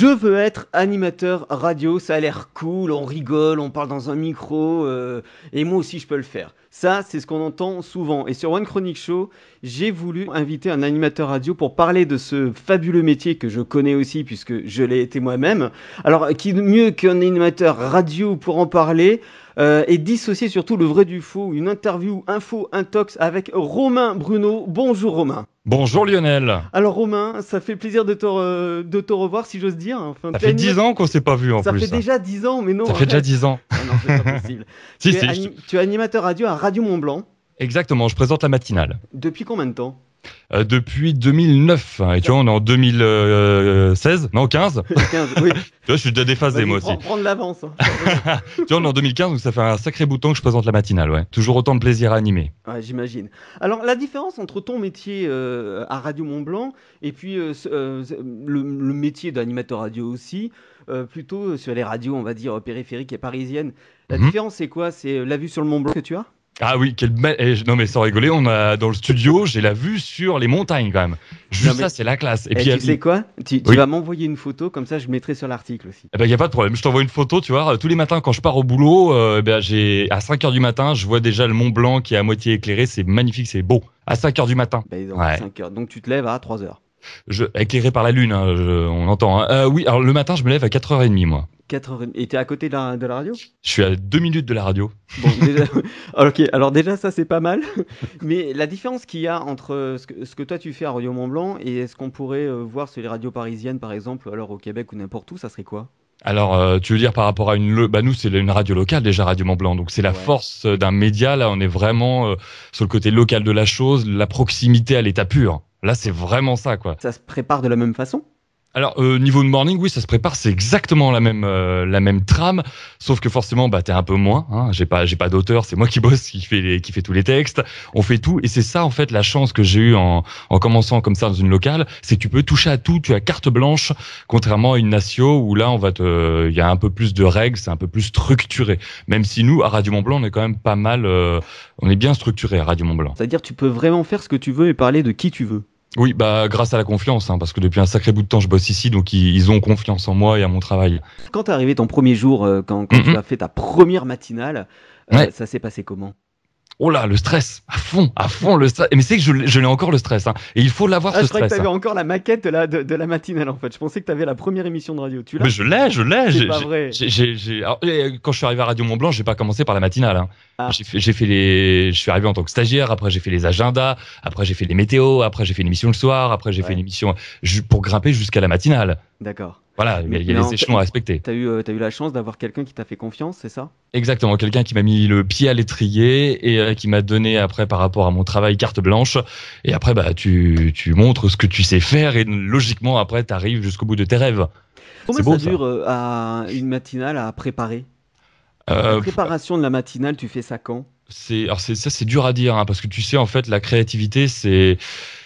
Je veux être animateur radio, ça a l'air cool, on rigole, on parle dans un micro, euh, et moi aussi je peux le faire. Ça, c'est ce qu'on entend souvent. Et sur One Chronic Show, j'ai voulu inviter un animateur radio pour parler de ce fabuleux métier que je connais aussi, puisque je l'ai été moi-même. Alors, qui mieux qu'un animateur radio pour en parler euh, et dissocier surtout le vrai du faux. Une interview info intox avec Romain Bruno. Bonjour Romain. Bonjour Lionel. Alors Romain, ça fait plaisir de te, revoir si j'ose dire. ça fait dix ans qu'on s'est pas vu en plus. Ça fait déjà dix ans, mais non. Ça fait déjà dix ans. Ah non, c'est pas possible. tu, es tu animateur radio à Radio Montblanc. Exactement, je présente la matinale. Depuis combien de temps euh, depuis 2009. Hein, et tu vois, on est en 2016, euh, non 15. 15 oui. tu vois, je suis déjà déphasé bah, moi aussi. Prendre l'avance. Hein. tu vois, on est en 2015, donc ça fait un sacré bout de temps que je présente la matinale. Ouais. Toujours autant de plaisir à animer. Ouais, j'imagine. Alors la différence entre ton métier euh, à Radio Mont Blanc et puis le, métier d'animateur radio aussi, plutôt sur les radios, on va dire périphériques et parisiennes. La mhm. différence c'est quoi C'est la vue sur le Mont Blanc que tu as ah oui, eh, non mais sans rigoler, on a dans le studio, j'ai la vue sur les montagnes quand même. Juste ça, c'est la classe. Et, eh, tu sais quoi Tu, vas m'envoyer une photo comme ça, je mettrai sur l'article aussi. Eh ben y a pas de problème. Je t'envoie une photo, tu vois. Tous les matins quand je pars au boulot, euh, eh ben j'ai à 5 heures du matin, je vois déjà le Mont Blanc qui est à moitié éclairé. C'est magnifique, c'est beau. À 5 heures du matin. Ben, donc, 5 donc tu te lèves à 3 heures. Je, éclairé par la lune, hein, on entend. Hein. Euh, oui, alors le matin, je me lève à 4h30, moi. 4 à côté de la, radio Je suis à deux minutes de la radio. ok, alors déjà, ça c'est pas mal. Mais la différence qu'il y a entre ce que, toi tu fais à Radio Mont Blanc et ce qu'on pourrait euh, voir sur les radios parisiennes, par exemple, alors au Québec ou n'importe où, ça serait quoi alors, euh, tu veux dire par rapport à une, bah nous c'est une radio locale déjà Radio Mont Blanc, donc c'est la force euh, d'un média. Là, on est vraiment sur le côté local de la chose, la proximité à l'état pur. Là, c'est vraiment ça, quoi. Ça se prépare de la même façon alors au euh, niveau de morning, oui, ça se prépare, c'est exactement la même euh, la même trame, sauf que forcément, bah t'es un peu moins. Hein, j'ai pas pas d'auteur, c'est moi qui bosse, qui fait qui fait tous les textes. On fait tout, et c'est ça en fait la chance que j'ai eue en, en commençant comme ça dans une locale, c'est que tu peux toucher à tout, tu as carte blanche, contrairement à une nation où là on va il y a un peu plus de règles, c'est un peu plus structuré. Même si nous à Radio Mont Blanc, on est quand même pas mal, euh, on est bien structuré à Radio Mont Blanc. C'est-à-dire tu peux vraiment faire ce que tu veux et parler de qui tu veux. Oui, bah grâce à la confiance, hein, parce que depuis un sacré bout de temps, je bosse ici, donc ils, ont confiance en moi et à mon travail. Quand t'es arrivé ton premier jour, euh, quand, tu as fait ta première matinale, euh, ça s'est passé comment oh là, le stress, à fond, à fond le stress. Mais c'est que je, l'ai encore le stress. Hein. Et il faut l'avoir ah, ce stress. Je crois que tu avais hein. encore la maquette de la, de, la matinale en fait. Je pensais que tu avais la première émission de radio. Tu l'as Mais je l'ai, je l'ai. C'est pas vrai. Eh, quand je suis arrivé à Radio Mont Blanc, j'ai pas commencé par la matinale. Hein. Ah. J'ai fait, les, je suis arrivé en tant que stagiaire. Après j'ai fait les agendas. Après j'ai fait les météos. Après j'ai fait une émission le soir. Après j'ai fait une émission pour grimper jusqu'à la matinale. D'accord. Voilà, il y a, des échelons à respecter. Tu as, euh, eu la chance d'avoir quelqu'un qui t'a fait confiance, c'est ça Exactement, quelqu'un qui m'a mis le pied à l'étrier et euh, qui m'a donné après par rapport à mon travail carte blanche. Et après, bah, tu, montres ce que tu sais faire et logiquement, après, tu arrives jusqu'au bout de tes rêves. Combien ça dure euh, à une matinale à préparer La préparation de la matinale, tu fais ça quand c'est, alors ça, c'est dur à dire, hein, parce que tu sais, en fait, la créativité, c'est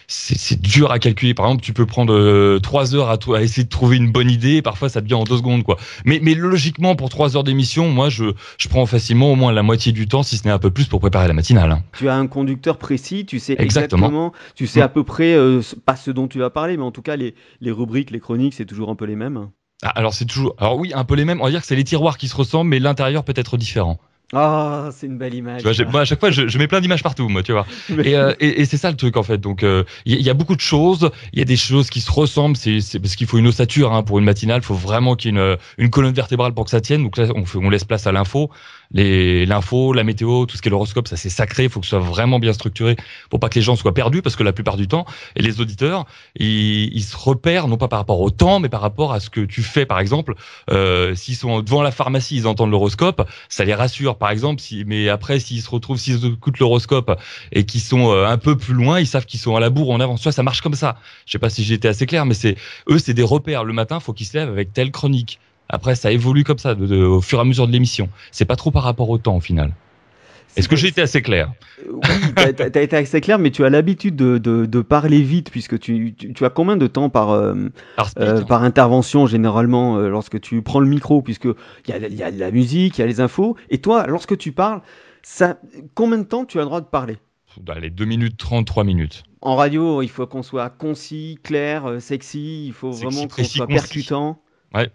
c'est dur à calculer. Par exemple, tu peux prendre euh, trois heures à, essayer de trouver une bonne idée. parfois, ça devient en deux secondes, quoi. Mais, logiquement, pour trois heures d'émission, moi, je, prends facilement au moins la moitié du temps, si ce n'est un peu plus, pour préparer la matinale. Hein. Tu as un conducteur précis, tu sais exactement, tu sais à mm. peu près, euh, pas ce dont tu vas parler, mais en tout cas, les, rubriques, les chroniques, c'est toujours un peu les mêmes. Ah, alors c'est toujours, alors oui, un peu les mêmes. On va dire que c'est les tiroirs qui se ressemblent, mais l'intérieur peut être différent. Ah, oh, c'est une belle image. moi, à chaque fois, je, mets plein d'images partout, moi, tu vois. Euh, et, c'est ça le truc, en fait. Donc, euh, il y, a beaucoup de choses. Il y a des choses qui se ressemblent. C'est parce qu'il faut une ossature hein, pour une matinale. Il faut vraiment qu'il y ait une, colonne vertébrale pour que ça tienne. Donc là, on laisse place à l'info l'info, la météo, tout ce qui est l'horoscope, ça c'est sacré, il faut que ce soit vraiment bien structuré pour pas que les gens soient perdus, parce que la plupart du temps, les auditeurs, ils, se repèrent, non pas par rapport au temps, mais par rapport à ce que tu fais, par exemple, euh, s'ils sont devant la pharmacie, ils entendent l'horoscope, ça les rassure, par exemple, mais après, s'ils se retrouvent, s'ils écoutent l'horoscope et qu'ils sont euh, un peu plus loin, ils savent qu'ils sont à la bourre en avance, ça marche comme ça. Je sais pas si j'ai été assez clair, mais c'est eux, c'est des repères. Le matin, faut qu'ils se lèvent avec telle chronique après, ça évolue comme ça au fur et à mesure de l'émission. C'est pas trop par rapport au temps au final. Est-ce que j'ai été assez clair euh, Oui, tu as, été assez clair, mais tu as l'habitude de, parler vite, puisque tu, as combien de temps par, euh, euh, hein. par, intervention, généralement, lorsque tu prends le micro, puisque il y, y a, la musique, il y a les infos, et toi, lorsque tu parles, ça, combien de temps tu as le droit de parler Dans bah, les 2 minutes 33 minutes. En radio, il faut qu'on soit concis, clair, sexy, il faut vraiment qu'on soit percutant. Ouais,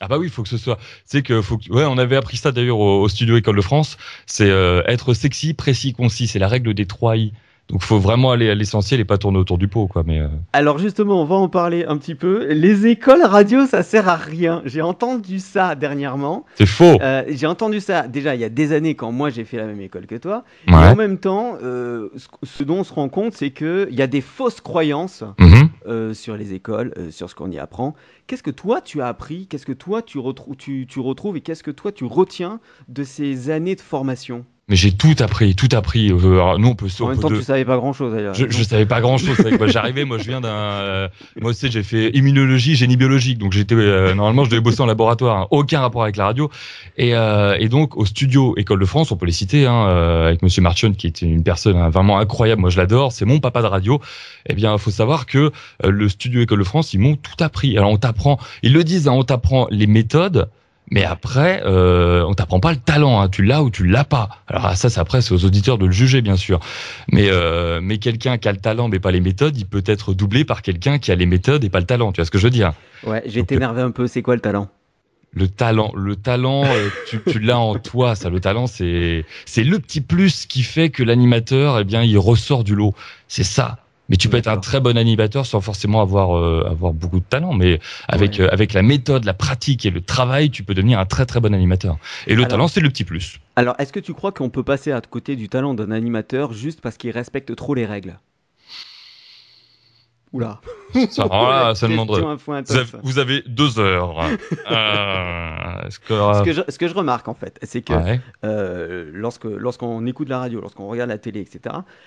ah bah oui, il faut que ce soit. C'est que on avait appris ça d'ailleurs au, studio École de France. C'est euh, être sexy, précis, concis. C'est la règle des trois i. Donc faut vraiment aller à l'essentiel et pas tourner autour du pot quoi mais euh. Alors justement, on va en parler un petit peu. Les écoles radio ça sert à rien. J'ai entendu ça dernièrement. C'est faux. Euh, j'ai entendu ça déjà il y a des années quand moi j'ai fait la même école que toi. Et en même temps, ce, dont on se rend compte c'est que il y a des fausses croyances. Mm-hmm. Euh, sur les écoles, euh, sur ce qu'on y apprend. Qu'est-ce que toi tu as appris Qu'est-ce que toi tu retrouves et qu'est-ce que toi tu retiens de ces années de formation mais j'ai tout appris, tout appris. Euh, alors, nous, on peut. En même temps, tu savais pas grand chose d'ailleurs. Je, je, savais pas grand chose. J'arrivais, moi, je viens d'un. Euh, moi aussi, j'ai fait immunologie, génie biologique, donc j'étais euh, normalement, je devais bosser en laboratoire, aucun rapport avec la radio. Et, et, donc, au studio École de France, on peut les citer, hein, avec Monsieur Marchionne, qui était une personne hein, vraiment incroyable. Moi, je l'adore. C'est mon papa de radio. Eh bien, faut savoir que le studio École de France, ils m'ont tout appris. Alors, on t'apprend. Ils le disent, hein, on t'apprend les méthodes. Mais après, euh, on t'apprend pas le talent, hein. tu l'as ou tu l'as pas. Alors ça, c'est après, aux auditeurs de le juger, bien sûr. Mais euh, mais quelqu'un qui a le talent mais pas les méthodes, il peut être doublé par quelqu'un qui a les méthodes et pas le talent. Tu vois ce que je veux dire Ouais, j'ai euh, énervé un peu. C'est quoi le talent le talent, le talent, euh, tu, tu l'as en toi, ça. Le talent, c'est c'est le petit plus qui fait que l'animateur, eh bien, il ressort du lot. C'est ça. Mais tu peux être un très bon animateur sans forcément avoir euh, beaucoup de talent, mais euh, avec la méthode, la pratique et le travail, tu peux devenir un très très bon animateur. Et le talent, c'est le petit plus. Alors, est-ce que tu crois qu'on peut passer à côté du talent d'un animateur juste parce qu'il respecte trop les règles Oula. Ça, là, demande. Vous avez deux heures. Euh, ce, que... je, remarque en fait, c'est que euh, lorsque lorsqu'on écoute la radio, lorsqu'on regarde la télé, etc.,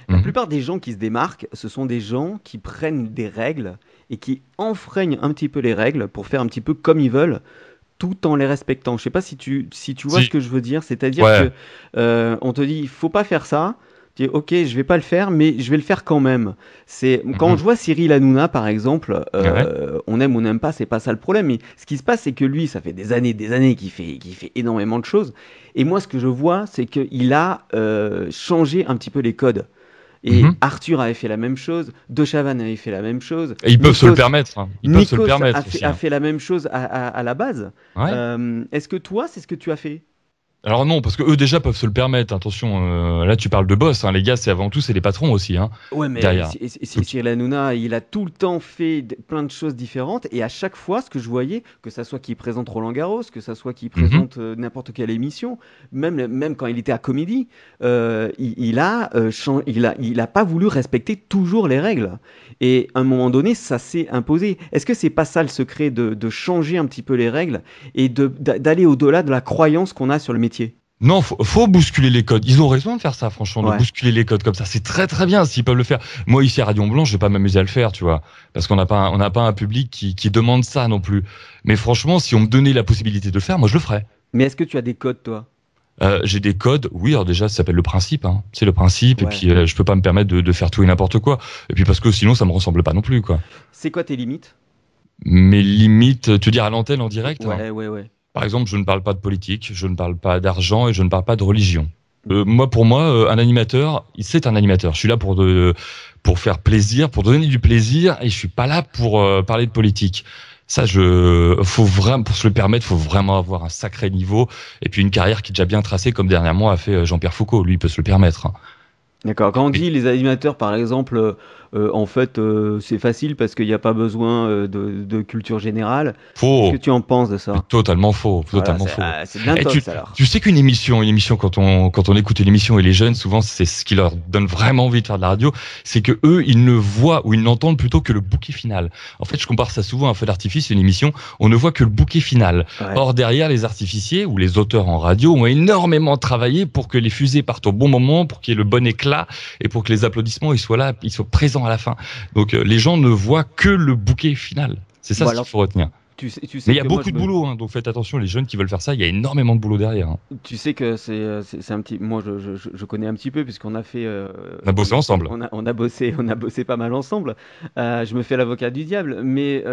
la mhm. plupart des gens qui se démarquent, ce sont des gens qui prennent des règles et qui enfreignent un petit peu les règles pour faire un petit peu comme ils veulent tout en les respectant. Je ne sais pas si tu, si tu vois ce que je veux dire, c'est-à-dire qu'on euh, te dit il faut pas faire ça, ok, je vais pas le faire, mais je vais le faire quand même. C'est quand mhm. je vois Cyril Hanouna, par exemple, euh, on aime ou on n'aime pas, c'est pas ça le problème. Mais ce qui se passe, c'est que lui, ça fait des années, des années qu'il fait, qu'il fait énormément de choses. Et moi, ce que je vois, c'est qu'il a euh, changé un petit peu les codes. Et mhm. Arthur avait fait la même chose, De Chavannes avait fait la même chose. Et ils peuvent se le permettre. Hein. Ils peuvent se le permettre a, fait, hein. a fait, la même chose à, la base. Euh, est-ce que toi, c'est ce que tu as fait alors non, parce que eux déjà peuvent se le permettre. Attention, euh, là tu parles de boss, hein. les gars, c'est avant tout c'est les patrons aussi. Hein, mais Cyril Hanouna, il a tout le temps fait plein de choses différentes et à chaque fois, ce que je voyais, que ça soit qu'il présente Roland Garros, que ça soit qu'il mhm. présente euh, n'importe quelle émission, même même quand il était à Comédie, euh, il, n'a a, il a il a pas voulu respecter toujours les règles. Et à un moment donné, ça s'est imposé. Est-ce que c'est pas ça le secret de, changer un petit peu les règles et d'aller au-delà de la croyance qu'on a sur le non, faut, bousculer les codes. Ils ont raison de faire ça, franchement, de bousculer les codes comme ça. C'est très très bien s'ils peuvent le faire. Moi ici à Radion Blanc, je vais pas m'amuser à le faire, tu vois, parce qu'on n'a pas un, on n'a pas un public qui, demande ça non plus. Mais franchement, si on me donnait la possibilité de le faire, moi je le ferais. Mais est-ce que tu as des codes, toi euh, j'ai des codes, oui, alors déjà ça s'appelle le principe, hein. c'est le principe, et puis euh, je peux pas me permettre de, faire tout et n'importe quoi, et puis parce que sinon ça me ressemble pas non plus quoi. C'est quoi tes limites Mes limites, tu veux dire à l'antenne en direct hein. Ouais, ouais, ouais. Par exemple, je ne parle pas de politique, je ne parle pas d'argent et je ne parle pas de religion. Euh, moi, pour moi, euh, un animateur, c'est un animateur. Je suis là pour pour faire plaisir, pour donner du plaisir, et je suis pas là pour euh, parler de politique. Ça, je, faut vraiment, pour se le permettre, il faut vraiment avoir un sacré niveau et puis une carrière qui est déjà bien tracée, comme dernièrement a fait Jean-Pierre Foucault. Lui, il peut se le permettre. Hein. D'accord. Quand on dit les animateurs, par exemple, euh, en fait, euh, c'est facile parce qu'il n'y a pas besoin euh, de, culture générale. Faux. Qu'est-ce que tu en penses de ça Totalement faux. Totalement faux. Bien ah, eh, tu, alors. tu, sais qu'une émission, une émission quand on quand on écoute une émission et les jeunes, souvent c'est ce qui leur donne vraiment envie de faire de la radio, c'est que eux ils ne voient ou ils n'entendent plutôt que le bouquet final. En fait, je compare ça souvent à un feu d'artifice, une émission, on ne voit que le bouquet final. Or derrière, les artificiers ou les auteurs en radio ont énormément travaillé pour que les fusées partent au bon moment, pour qu'il y ait le bon éclat et pour que les applaudissements ils soient là, ils soient présents à la fin. Donc euh, les gens ne voient que le bouquet final. C'est ça ce qu'il faut retenir. Tu tu sais mais il y a beaucoup de boulot, hein, donc faites attention, les jeunes qui veulent faire ça, il y a énormément de boulot derrière. Hein. Tu sais que c'est, euh, un petit. Moi, je, connais un petit peu, puisqu'on a fait. Euh, on a bossé ensemble. On a, bossé, on a bossé pas mal ensemble. je me fais l'avocat du diable, mais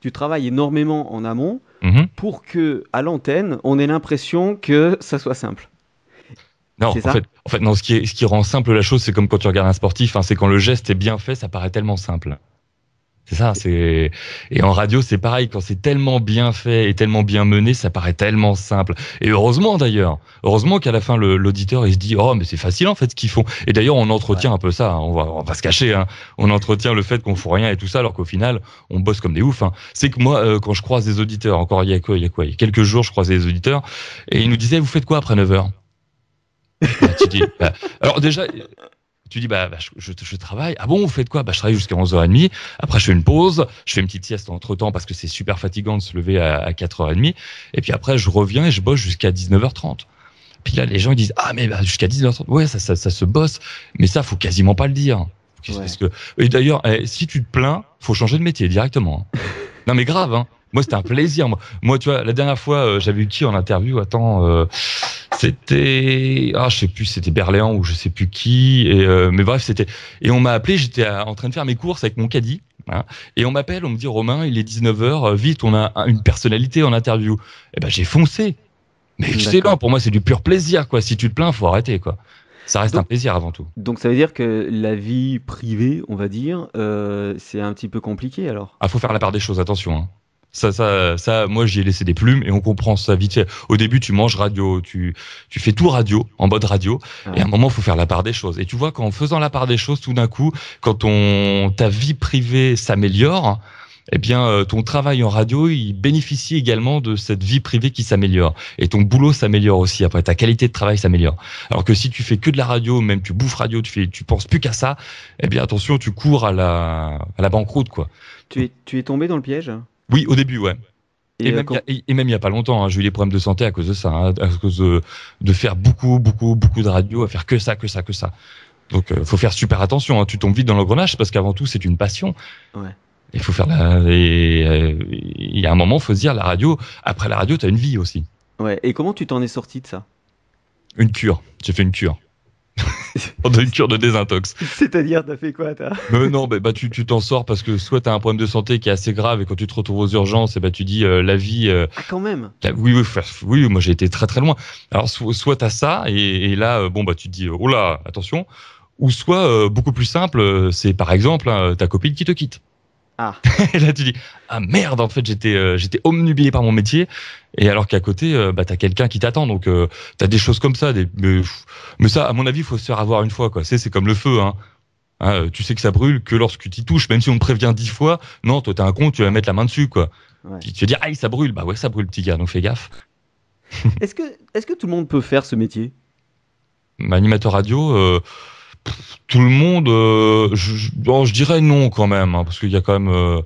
tu travailles énormément en amont mhm. pour que, à l'antenne, on ait l'impression que ça soit simple. Non, en fait, en fait, non. Ce qui, ce qui rend simple la chose, c'est comme quand tu regardes un sportif. Hein, c'est quand le geste est bien fait, ça paraît tellement simple. C'est ça. C'est et en radio, c'est pareil. Quand c'est tellement bien fait et tellement bien mené, ça paraît tellement simple. Et heureusement d'ailleurs, heureusement qu'à la fin l'auditeur il se dit oh mais c'est facile en fait ce qu'ils font. Et d'ailleurs on entretient un peu ça. Hein, on va on va se cacher. Hein. On entretient le fait qu'on fout rien et tout ça, alors qu'au final on bosse comme des oufs. C'est que moi euh, quand je croise des auditeurs, encore il y a quoi il y a quoi il y a quelques jours je croisais des auditeurs et ils nous disaient vous faites quoi après 9 heures bah, tu dis, bah, alors déjà, tu dis, bah, bah je, je, travaille. Ah bon, vous faites quoi bah, Je travaille jusqu'à 11h30. Après, je fais une pause. Je fais une petite sieste entre temps parce que c'est super fatigant de se lever à, 4h30. Et puis après, je reviens et je bosse jusqu'à 19h30. Puis là, les gens ils disent Ah, mais bah, jusqu'à 19h30, ouais, ça, ça, se bosse. Mais ça, faut quasiment pas le dire. Parce que... Et d'ailleurs, eh, si tu te plains, faut changer de métier directement. Hein. non, mais grave, hein. Moi, c'était un plaisir. Moi. tu vois, la dernière fois, euh, j'avais eu qui en interview Attends, euh, c'était ah, je sais plus, c'était Berléand ou je sais plus qui. Et, euh, mais bref, c'était et on m'a appelé. J'étais en train de faire mes courses avec mon caddie. Hein, et on m'appelle, on me dit Romain, il est 19h, vite, on a une personnalité en interview. Et eh ben j'ai foncé. Mais excellent, pour moi c'est du pur plaisir quoi. Si tu te plains, faut arrêter quoi. Ça reste un plaisir avant tout. Donc ça veut dire que la vie privée, on va dire, c'est un petit peu compliqué alors. Ah, faut faire la part des choses, attention. Hein. Ça, ça, ça, moi j'y ai laissé des plumes et on comprend ça vite Au début, tu manges radio, tu, tu fais tout radio, en mode radio, et à un moment, il faut faire la part des choses. Et tu vois qu'en faisant la part des choses, tout d'un coup, quand ton ta vie privée s'améliore, eh bien, euh, ton travail en radio, il bénéficie également de cette vie privée qui s'améliore. Et ton boulot s'améliore aussi. Après, ta qualité de travail s'améliore. Alors que si tu fais que de la radio, même tu bouffes radio, tu fais, tu penses plus qu'à ça, eh bien, attention, tu cours à la, à la banqueroute, quoi. Tu es, tu es tombé dans le piège oui, au début, ouais. Et, euh, même, il y a, n'y a pas longtemps, hein, j'ai eu des problèmes de santé à cause de ça, hein, à cause de, faire beaucoup, beaucoup, beaucoup de radio, à faire que ça, que ça, que ça. Donc, il euh, faut faire super attention. Hein. tu tombes vite dans l'engrenage parce qu'avant tout, c'est une passion. Il faut faire la. Et euh, il y a un moment, faut se dire, la radio. Après la radio, tu as une vie aussi. Ouais. Et comment tu t'en es sorti de ça Une cure. J'ai fait une cure. donne une cure de désintox. C'est-à-dire, t'as fait quoi, t'as Non, bah tu t'en sors parce que soit t'as un problème de santé qui est assez grave et quand tu te retrouves aux urgences, et eh bah, tu dis euh, la vie. Euh, ah, quand même. oui, oui, oui, moi j'ai été très très loin. Alors soit t'as ça et, là, euh, bon bah tu te dis oh là, attention. Ou soit beaucoup plus simple, c'est par exemple hein, ta copine qui te quitte. Ah. et là, tu dis Ah merde, en fait, j'étais euh, j'étais omnubilé par mon métier. Et alors qu'à côté, euh, bah, t'as quelqu'un qui t'attend. Donc, euh, t'as des choses comme ça. mais, ça, à mon avis, il faut se faire avoir une fois. quoi. C'est comme le feu. Hein. Ah, tu sais que ça brûle que lorsque tu touches, même si on te prévient dix fois, non, toi t'es un con, tu vas mettre la main dessus, quoi. Tu, vas dire, aïe, ça brûle, bah ouais, ça brûle, petit gars, donc fais gaffe. est-ce que, est -ce que tout le monde peut faire ce métier bah, Animateur radio, tout le monde, euh, je, dirais non quand même, hein, parce qu'il y a quand même, euh,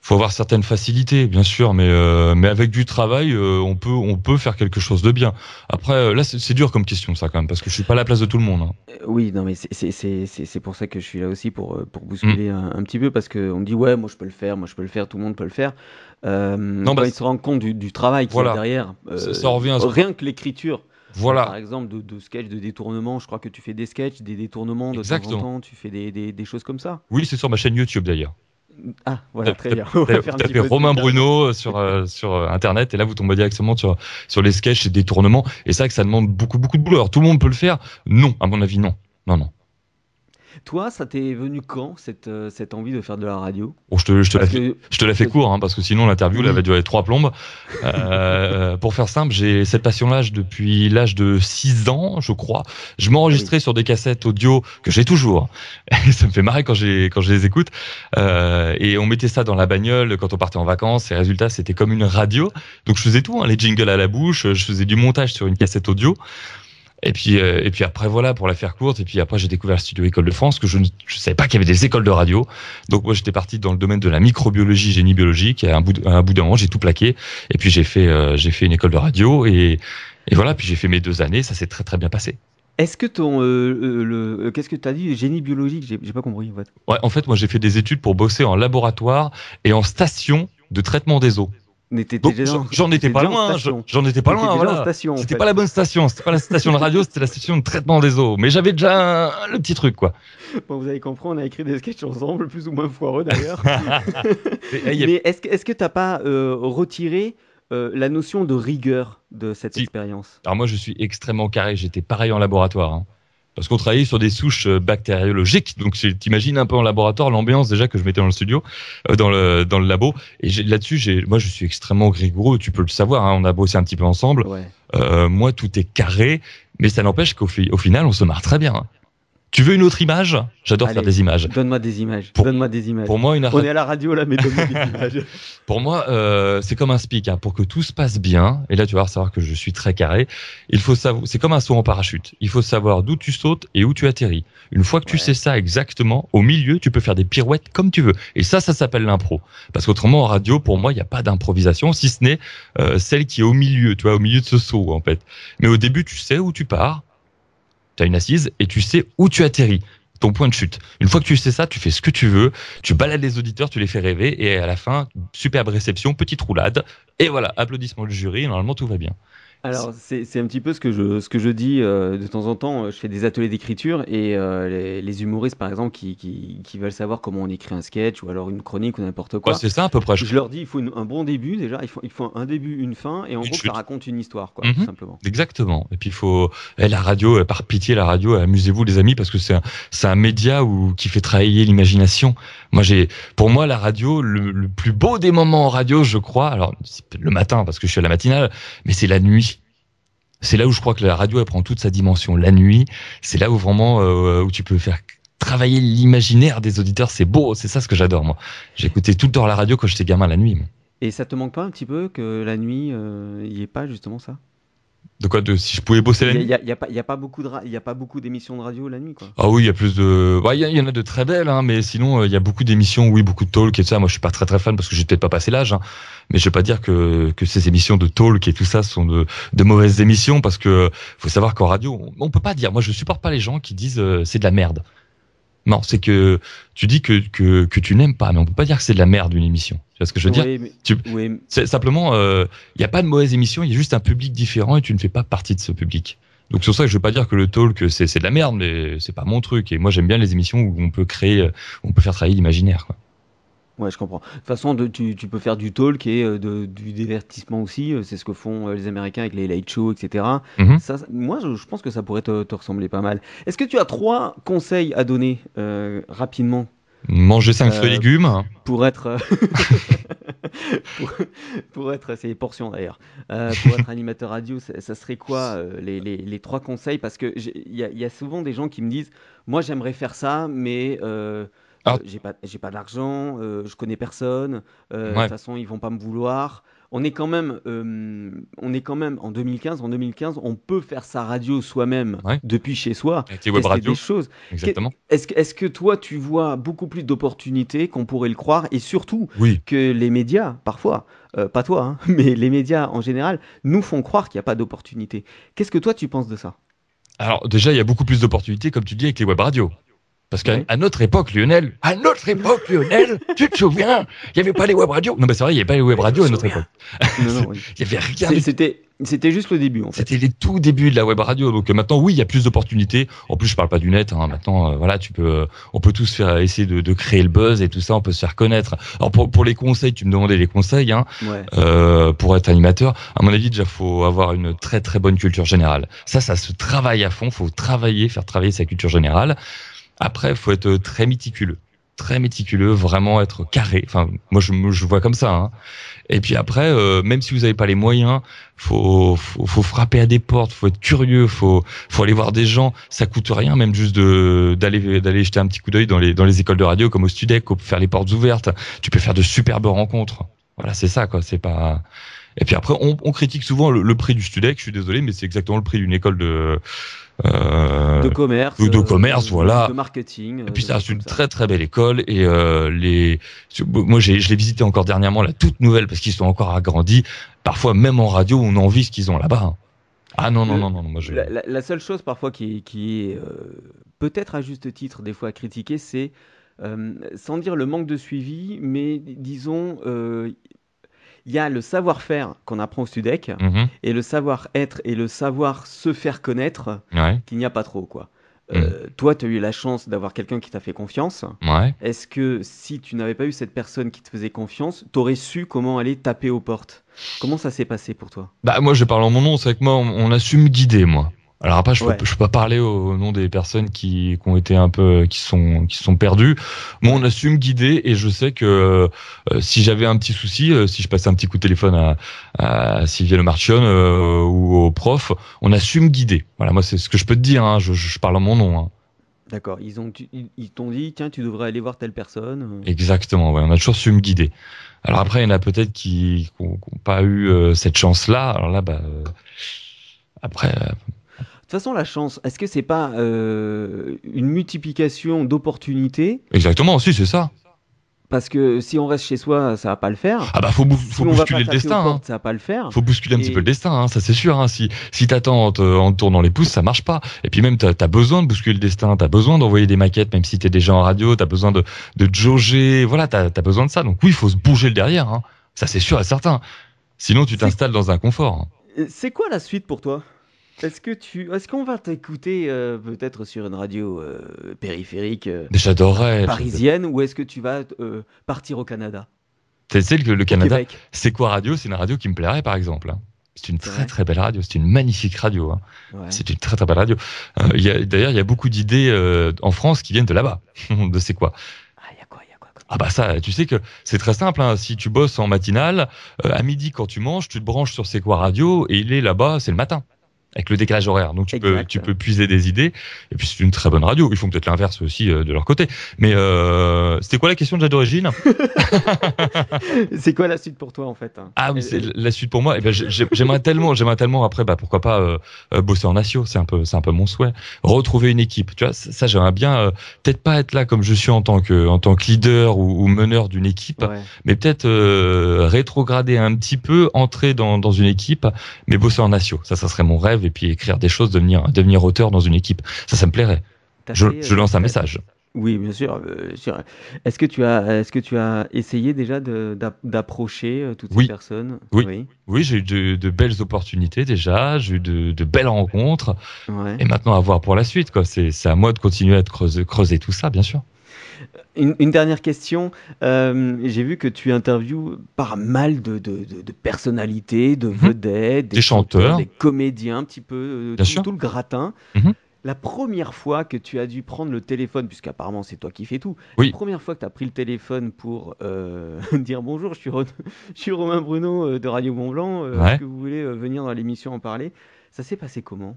faut avoir certaines facilités, bien sûr, mais euh, mais avec du travail, on peut on peut faire quelque chose de bien. Après, là, c'est dur comme question ça quand même, parce que je suis pas à la place de tout le monde. Hein. Oui, non, mais c'est pour ça que je suis là aussi pour pour bousculer mmh. un, petit peu, parce qu'on on dit ouais, moi je peux le faire, moi je peux le faire, tout le monde peut le faire. non, quand bah se rend compte du, travail qui est derrière. ça revient à rien que l'écriture voilà. Par exemple, de, de sketch, de détournement, je crois que tu fais des sketchs, des détournements de tu fais des, choses comme ça. Oui, c'est sur ma chaîne YouTube d'ailleurs. Ah, voilà, très bien. Romain Bruno sur, euh, sur euh, Internet et là vous tombez directement sur, sur les sketchs et détournements Et c'est vrai que ça demande beaucoup, beaucoup de boulot. Alors tout le monde peut le faire Non, à mon avis, non. Non, non. Toi, ça t'est venu quand cette, euh, cette envie de faire de la radio je, te, je, te la, fais court, hein, parce que sinon l'interview elle va durer trois plombes. Euh, pour faire simple, j'ai cette passion-là depuis l'âge de 6 ans, je crois. Je m'enregistrais sur des cassettes audio que j'ai toujours. ça me fait marrer quand, quand je les écoute. Euh, et on mettait ça dans la bagnole quand on partait en vacances. Et résultat, c'était comme une radio. Donc je faisais tout, hein, les jingles à la bouche, je faisais du montage sur une cassette audio. Et puis, euh, et puis après, voilà, pour la faire courte. Et puis après, j'ai découvert le studio École de France, que je ne je savais pas qu'il y avait des écoles de radio. Donc moi, j'étais parti dans le domaine de la microbiologie, génie biologique. Et à un bout, d'un moment, j'ai tout plaqué. Et puis j'ai fait, euh, j'ai fait une école de radio. Et, et voilà, puis j'ai fait mes deux années. Ça s'est très très bien passé. Est-ce que ton. Euh, le, qu'est-ce que tu as dit Génie biologique J'ai pas compris en fait. Ouais, en fait, moi j'ai fait des études pour bosser en laboratoire et en station de traitement des eaux. J'en étais pas loin, j'en étais pas loin. Voilà. C'était pas la bonne station, c'était pas la station de radio, c'était la station de traitement des eaux. Mais j'avais déjà le petit truc, quoi. Bon, vous avez comprendre on a écrit des sketchs ensemble, plus ou moins foireux d'ailleurs. Eh, Mais est-ce est que t'as pas euh, retiré euh, la notion de rigueur de cette expérience Alors moi, je suis extrêmement carré. J'étais pareil en laboratoire. Hein parce qu'on travaillait sur des souches euh, bactériologiques. Donc, t'imagines un peu en laboratoire l'ambiance déjà que je mettais dans le studio, euh, dans le dans le labo. Et là-dessus, moi, je suis extrêmement rigoureux. Tu peux le savoir. Hein. on a bossé un petit peu ensemble. Euh, moi, tout est carré, mais ça n'empêche qu'au final, on se marre très bien. Hein. Tu veux une autre image J'adore faire des images. Donne-moi des images. Pour, donne-moi des images. Pour moi, une à la radio là, mais Pour moi, euh, c'est comme un speak. Hein. Pour que tout se passe bien, et là tu vas savoir que je suis très carré. Il faut savoir, c'est comme un saut en parachute. Il faut savoir d'où tu sautes et où tu atterris. Une fois que tu sais ça exactement, au milieu, tu peux faire des pirouettes comme tu veux. Et ça, ça s'appelle l'impro. Parce qu'autrement, en radio, pour moi, il n'y a pas d'improvisation, si ce n'est euh, celle qui est au milieu. Tu vois, au milieu de ce saut en fait. Mais au début, tu sais où tu pars tu as une assise et tu sais où tu atterris, ton point de chute. Une fois que tu sais ça, tu fais ce que tu veux, tu balades les auditeurs, tu les fais rêver et à la fin, superbe réception, petite roulade et voilà, applaudissements du jury, normalement tout va bien. Alors c'est un petit peu ce que je, ce que je dis euh, de temps en temps. Euh, je fais des ateliers d'écriture et euh, les, humoristes par exemple qui, veulent savoir comment on écrit un sketch ou alors une chronique ou n'importe quoi. c'est ça à peu près. Je, leur dis il faut un bon début déjà, il faut, il faut un début, une fin et en gros ça raconte une histoire quoi mhm. tout simplement. Exactement. Et puis il faut eh, la radio, par pitié la radio, amusez-vous les amis parce que c'est un, média où, qui fait travailler l'imagination. Moi j'ai pour moi la radio le, plus beau des moments en radio je crois. Alors le matin parce que je suis à la matinale, mais c'est la nuit c'est là où je crois que la radio elle prend toute sa dimension la nuit. C'est là où vraiment euh, où tu peux faire travailler l'imaginaire des auditeurs. C'est beau, c'est ça ce que j'adore moi. J'écoutais tout le temps la radio quand j'étais gamin la nuit. Et ça te manque pas un petit peu que la nuit, il euh, n'y ait pas justement ça de quoi de, Si je pouvais bosser la nuit Il n'y a, a, pas beaucoup y a pas beaucoup d'émissions de radio la nuit Ah oui, il y a plus de. Bah, il y, en a de très belles, hein, mais sinon euh, il y a beaucoup d'émissions, oui, beaucoup de talk et tout ça. Moi je suis pas très très fan parce que j'ai peut-être pas passé l'âge, hein. mais je vais pas dire que, ces émissions de talk et tout ça sont de, mauvaises émissions parce que faut savoir qu'en radio, on, ne peut pas dire. Moi je supporte pas les gens qui disent euh, c'est de la merde. Non, c'est que tu dis que, que, tu n'aimes pas, mais on peut pas dire que c'est de la merde une émission. Tu vois ce que je veux dire C'est simplement, il euh, n'y a pas de mauvaise émission, il y a juste un public différent et tu ne fais pas partie de ce public. Donc sur ça, je veux pas dire que le talk c'est de la merde, mais c'est pas mon truc. Et moi j'aime bien les émissions où on peut créer, on peut faire travailler l'imaginaire. Ouais, je comprends. De toute façon, de, tu, peux faire du talk et euh, du divertissement aussi. Euh, c'est ce que font euh, les Américains avec les light shows, etc. Mhm. moi, je, pense que ça pourrait te, ressembler pas mal. Est-ce que tu as trois conseils à donner rapidement Manger 5 fruits et légumes. Pour être. pour, être. C'est les portions d'ailleurs. pour être animateur radio, ça, serait quoi les, trois conseils Parce qu'il y, y, a souvent des gens qui me disent Moi, j'aimerais faire ça, mais ah. Euh, j'ai pas, pas d'argent, euh, je connais personne, euh, de toute façon ils vont pas me vouloir on est quand même, on est quand même en 2015. En 2015, on peut faire sa radio soi-même depuis chez soi. Avec les web radios. Des choses. Exactement. Est-ce que, est que toi, tu vois beaucoup plus d'opportunités qu'on pourrait le croire et surtout que les médias, parfois, pas toi, hein, mais les médias en général, nous font croire qu'il n'y a pas d'opportunités. Qu'est-ce que toi, tu penses de ça alors déjà, il y a beaucoup plus d'opportunités, comme tu dis, avec les web radios. Parce qu'à notre époque, Lionel, à notre époque, Lionel, tu te souviens, il n'y avait pas les web radios. Non, mais c'est vrai, il n'y avait pas les web radios à notre époque. Non, non, oui. il n'y avait rien. C'était. C'était juste le début. En fait. C'était les tout débuts de la web radio. Donc euh, maintenant, oui, il y a plus d'opportunités. En plus, je parle pas du net. Hein. Maintenant, euh, voilà, tu peux, euh, on peut tous faire essayer de, de, créer le buzz et tout ça. On peut se faire connaître. Alors pour, pour les conseils, tu me demandais les conseils. Hein, pour être animateur, à mon avis, déjà faut avoir une très très bonne culture générale. Ça, ça se travaille à fond. Faut travailler, faire travailler sa culture générale. Après, faut être euh, très méticuleux très méticuleux, vraiment être carré. Enfin, moi je, je vois comme ça. Hein. Et puis après, euh, même si vous n'avez pas les moyens, faut, faut, frapper à des portes, faut être curieux, faut faut aller voir des gens. Ça coûte rien, même juste de d'aller d'aller jeter un petit coup d'œil dans les dans les écoles de radio comme au Studec, pour faire les portes ouvertes. Tu peux faire de superbes rencontres. Voilà, c'est ça quoi. C'est pas et puis après, on, critique souvent le, prix du Studec. Je suis désolé, mais c'est exactement le prix d'une école de euh, de commerce, de, de commerce, euh, voilà, de marketing. Et puis ça euh, c'est une très très belle école et les, moi je l'ai visité encore dernièrement la toute nouvelle parce qu'ils sont encore agrandis. Parfois même en radio, on envie ce qu'ils ont là-bas. Hein. Ah non non non non, moi la, seule chose parfois qui, qui est peut-être à juste titre des fois à critiquer, c'est sans dire le manque de suivi, mais disons il y a le savoir-faire qu'on apprend au SUDEC mhm. et le savoir-être et le savoir se faire connaître qu'il n'y a pas trop, quoi. Mhm. Euh, toi, tu as eu la chance d'avoir quelqu'un qui t'a fait confiance. Ouais. Est-ce que si tu n'avais pas eu cette personne qui te faisait confiance, tu aurais su comment aller taper aux portes Comment ça s'est passé pour toi Bah moi, je parle en mon nom, c'est que moi, on, on a su me guider, moi. Alors après, je ne peux, pas parler au, nom des personnes qui, qui, ont été un peu, qui sont, qui sont perdues. Moi, on a su me guider et je sais que euh, si j'avais un petit souci, euh, si je passais un petit coup de téléphone à, à Sylvia euh, ou au prof, on a su me guider. Voilà, moi, c'est ce que je peux te dire. Hein. je, parle en mon nom. Hein. D'accord. Ils ont, ils t'ont dit, tiens, tu devrais aller voir telle personne. Exactement. on a toujours su me guider. Alors après, il y en a peut-être qui n'ont pas eu cette chance-là. Alors là, bah, après. De toute façon, la chance, est-ce que c'est pas euh, une multiplication d'opportunités Exactement, si, c'est ça. Parce que si on reste chez soi, ça va pas le faire. Ah bah faut, faut bousculer le destin. Hein. Ça va pas le faire. Faut bousculer un petit peu le destin, hein, ça c'est sûr. Hein. Si si t'attends euh, en, tournant les pouces, ça marche pas. Et puis même t'as as besoin de bousculer le destin, t'as besoin d'envoyer des maquettes, même si t'es déjà en radio, t'as besoin de de jauger, voilà, t'as as besoin de ça. Donc oui, il faut se bouger le derrière. Ça c'est sûr et certain. Sinon tu t'installes dans un confort. C'est quoi la suite pour toi est-ce que tu, est-ce qu'on va t'écouter euh, peut-être sur une radio euh, périphérique euh, parisienne ou est-ce que tu vas partir au Canada C'est que le, Canada. C'est quoi radio C'est une radio qui me plairait par exemple. Hein. C'est une très très belle radio, c'est une magnifique radio. Hein. C'est une très très belle radio. D'ailleurs, il y a beaucoup d'idées en France qui viennent de là-bas, de c'est quoi. Ah bah ça, tu sais que c'est très simple. Hein. Si tu bosses en matinale, à midi quand tu manges, tu te branches sur C'est quoi radio et il est là-bas, c'est le matin avec le décalage horaire. Donc tu peux, tu peux puiser des idées. Et puis c'est une très bonne radio. Ils font peut-être l'inverse aussi euh, de leur côté. Mais euh, c'était quoi la question déjà d'origine C'est quoi la suite pour toi en fait Ah oui, c'est la suite pour moi. Eh ben, j'aimerais tellement, j'aimerais tellement après, bah pourquoi pas euh, euh, bosser en asio. C'est un peu, c'est un peu mon souhait. Retrouver une équipe. Tu vois, ça j'aimerais bien peut-être pas être là comme je suis en tant que, en tant que leader ou, meneur d'une équipe, mais peut-être rétrograder un petit peu, entrer dans, dans une équipe, mais bosser en asio. Ça, ça serait mon rêve et puis écrire des choses, devenir, devenir auteur dans une équipe. Ça, ça me plairait. Je, lance un euh, message. Oui, bien sûr. Euh, est-ce que tu as, est-ce que tu as essayé déjà d'approcher euh, toutes ces personnes Oui. Oui, j'ai eu de, belles opportunités déjà. J'ai eu de, belles rencontres. Et maintenant, à voir pour la suite. Quoi. C'est, à moi de continuer à creuser tout ça, bien sûr. Une, dernière question. Euh, j'ai vu que tu interviews pas mal de, personnalités, de mhm. vedettes, des, chanteurs, des comédiens, un petit peu, euh, tout, le gratin. Mhm. La première fois que tu as dû prendre le téléphone, puisqu'apparemment c'est toi qui fais tout, la première fois que tu as pris le téléphone pour euh, dire bonjour, je suis, Romain Bruno de Radio Montblanc, que vous voulez venir dans l'émission en parler Ça s'est passé comment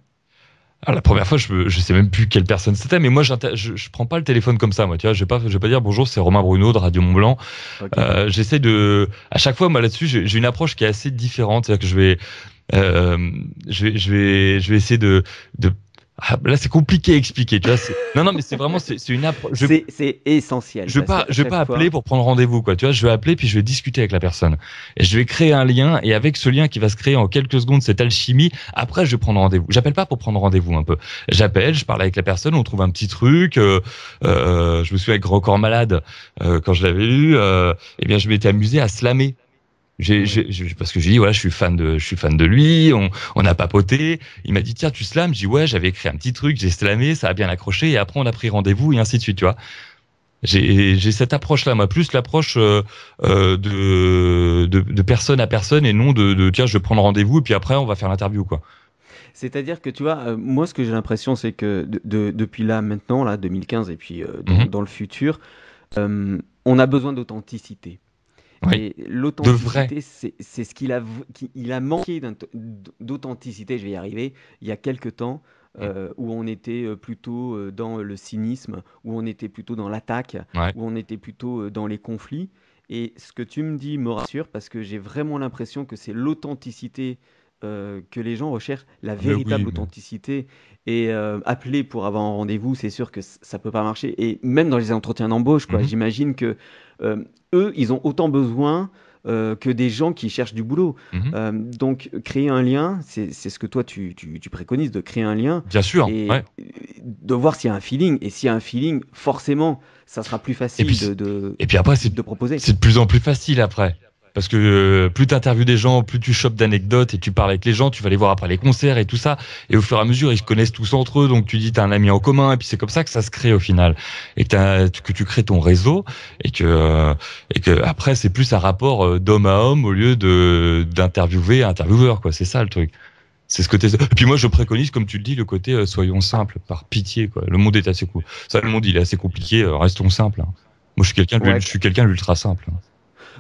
ah, la première fois, je ne sais même plus quelle personne c'était, mais moi, je ne prends pas le téléphone comme ça. Moi, tu vois, je pas, je vais, pas dire bonjour, c'est Romain Bruno de Radio Mont Blanc. Euh, j'essaie de. À chaque fois, moi, là-dessus, j'ai une approche qui est assez différente. C'est-à-dire que je vais. Euh, je, vais, je, vais, essayer de, de ah, là, c'est compliqué à expliquer. Tu vois, non, non, mais c'est vraiment c'est une approche. Je... C'est essentiel. Je vais pas, je vais pas appeler pour prendre rendez-vous, quoi. Tu vois, je vais appeler puis je vais discuter avec la personne et je vais créer un lien et avec ce lien qui va se créer en quelques secondes, cette alchimie. Après, je vais prendre rendez-vous. J'appelle pas pour prendre rendez-vous un peu. J'appelle, je parle avec la personne, on trouve un petit truc. Euh, euh je me souviens avec Grand Malade euh, quand je l'avais eu. Euh, eh bien, je m'étais amusé à slammer parce que j'ai dit voilà, je suis fan de, je suis fan de lui. On, on a papoté. Il m'a dit tiens, tu slams. J'ai dit ouais, j'avais écrit un petit truc, j'ai slamé, ça a bien accroché. Et après, on a pris rendez-vous et ainsi de suite, tu vois. J'ai cette approche-là, moi, plus l'approche euh, euh, de, de, personne à personne et non de, de tiens, je vais prendre rendez-vous et puis après, on va faire l'interview, quoi. C'est-à-dire que tu vois, euh, moi, ce que j'ai l'impression, c'est que depuis là, maintenant, là, 2015 et puis mhm. dans, le futur, on a besoin d'authenticité l'authenticité, c'est ce qu'il a, a manqué d'authenticité, je vais y arriver, il y a quelques temps. Mm. Euh, où on était euh, plutôt euh, dans le cynisme, où on était plutôt dans l'attaque, où on était plutôt dans les conflits. Et ce que tu me dis me rassure parce que j'ai vraiment l'impression que c'est l'authenticité euh, que les gens recherchent la ah, véritable authenticité. Et euh, appeler pour avoir un rendez-vous, c'est sûr que ça peut pas marcher. Et même dans les entretiens d'embauche, quoi, mm-hmm. j'imagine que euh, eux, ils ont autant besoin euh, que des gens qui cherchent du boulot. Mm-hmm. donc, créer un lien, c'est ce que toi, tu, préconises, de créer un lien. Bien sûr. De voir s'il y a un feeling. Et s'il y a un feeling, forcément, ça sera plus facile et puis après, de proposer. C'est de plus en plus facile après parce que euh, plus tu interviews des gens, plus tu chopes d'anecdotes et tu parles avec les gens, tu vas les voir après les concerts et tout ça. Et au fur et à mesure, ils se connaissent tous entre eux, donc tu dis t'as un ami en commun et puis c'est comme ça que ça se crée au final et que, que tu crées ton réseau et que euh, et que après c'est plus un rapport euh, d'homme à homme au lieu de d'interviewer intervieweur quoi. C'est ça le truc. C'est ce côté. Et puis moi, je préconise, comme tu le dis, le côté soyons simples, par pitié. Quoi. Le monde est assez cool. Ça, le monde, il est assez compliqué. restons simples. Hein. Moi, je suis quelqu'un, je suis quelqu'un d'ultra simple. Hein.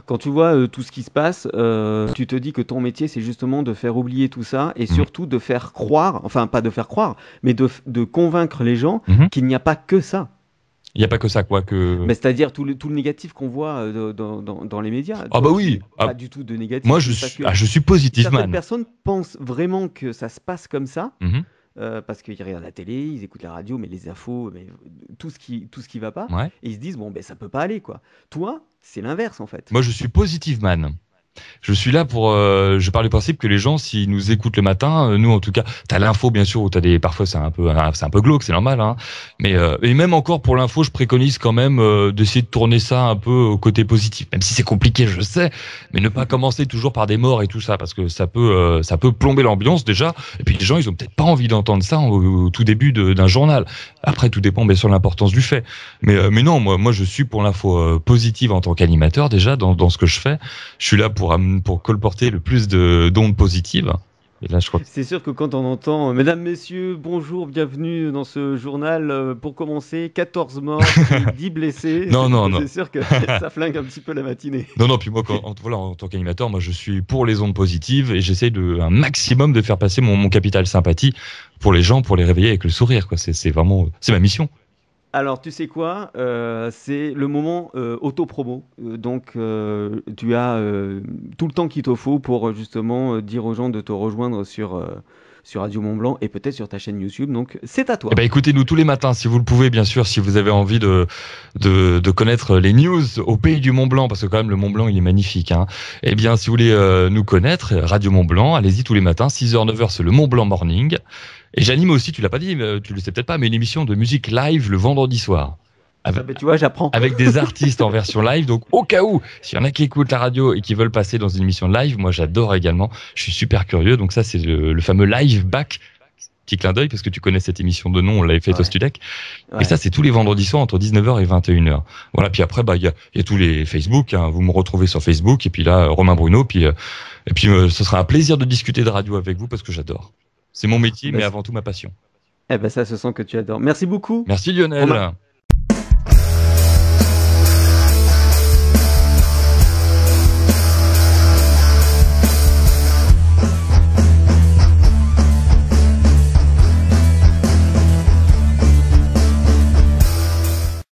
Quand tu vois euh, tout ce qui se passe, euh, tu te dis que ton métier, c'est justement de faire oublier tout ça et mm. surtout de faire croire, enfin pas de faire croire, mais de, convaincre les gens mm-hmm. qu'il n'y a pas que ça. Il n'y a pas que ça, quoi. Mais c'est-à-dire tout le, négatif qu'on voit euh, dans, les médias. Ah, bah oui. Pas ah, du tout de négatif. Moi, ah, je suis, positif, je suis man. Certaines personnes pensent vraiment que ça se passe comme ça. Mm-hmm. Euh, parce qu'ils regardent la télé, ils écoutent la radio, mais les infos, mais tout ce qui tout ce qui va pas, et ils se disent bon ben ça peut pas aller quoi. Toi, c'est l'inverse en fait. Moi je suis positive man. Je suis là pour. Euh, je parle du principe que les gens, s'ils nous écoutent le matin, euh, nous en tout cas, t'as l'info bien sûr, ou t'as des. Parfois, c'est un peu, c'est un peu glauque, c'est normal. Hein, mais euh, même encore pour l'info, je préconise quand même d'essayer de tourner ça un peu au côté positif, même si c'est compliqué, je sais. Mais ne pas commencer toujours par des morts et tout ça, parce que ça peut, ça peut plomber l'ambiance déjà. Et puis les gens, ils ont peut-être pas envie d'entendre ça au, tout début d'un journal. Après, tout dépend bien sûr de l'importance du fait. Mais mais non, moi, moi, je suis pour l'info positive en tant qu'animateur déjà dans dans ce que je fais. Je suis là pour pour, colporter le plus d'ondes positives. Et là, je crois C'est sûr que quand on entend euh, Mesdames, Messieurs, bonjour, bienvenue dans ce journal. Euh, pour commencer, 14 morts, 10 blessés. Non, C'est sûr que ça flingue un petit peu la matinée. Non, non, puis moi, en, voilà, en tant qu'animateur, moi, je suis pour les ondes positives et j'essaie de, un maximum de faire passer mon, capital sympathie pour les gens, pour les réveiller avec le sourire. C'est vraiment, c'est ma mission. Alors, tu sais quoi euh, C'est le moment euh, auto-promo. Euh, donc, tu as tout le temps qu'il te faut pour justement dire aux gens de te rejoindre sur, sur Radio Mont Blanc et peut-être sur ta chaîne YouTube. Donc c'est à toi. Eh ben, écoutez-nous tous les matins si vous le pouvez, bien sûr, si vous avez envie de, de, connaître les news au pays du Mont Blanc, parce que quand même le Mont Blanc il est magnifique. Hein. Eh bien, si vous voulez euh, nous connaître, Radio Mont Blanc, allez-y tous les matins, 6h, 9h, c'est le Mont Blanc Morning. Et j'anime aussi, tu l'as pas dit, euh, tu le sais peut-être pas, mais une émission de musique live le vendredi soir. Avec, ah, ah, tu vois, j'apprends. Avec des artistes en version live. Donc, au cas où, s'il y en a qui écoutent la radio et qui veulent passer dans une émission live, moi, j'adore également. Je suis super curieux. Donc, ça, c'est le, fameux live back petit clin d'œil parce que tu connais cette émission de nom, on l'avait fait au Studec. Et ça, c'est tous les vendredis soirs entre 19h et 21h. Voilà. Puis après, bah, il y a, tous les Facebook. Hein. Vous me retrouvez sur Facebook. Et puis là, Romain Bruno. Puis euh, et puis, euh, ce sera un plaisir de discuter de radio avec vous parce que j'adore. C'est mon métier, bah, mais avant tout ma passion. Eh ben, ça se sent que tu adores. Merci beaucoup. Merci Lionel.